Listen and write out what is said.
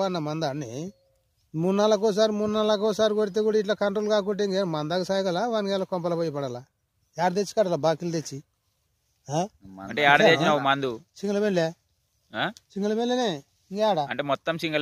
వాడిన మందాన్ని మూడు నెలలకు ఒకసారి మూడు నెలలకు ఒకసారి కొడితే కూడా ఇట్లా కంట్రోల్ కాకుంటే ఇంకేం మందాకు సాగల వానికి గల కొంపల పోయి పడాలా ఆడ తెచ్చి కడలా బాకీలు తెచ్చి అంటే సింగల్ మేలే సింగల్ ఇంకా అంటే మొత్తం సింగల్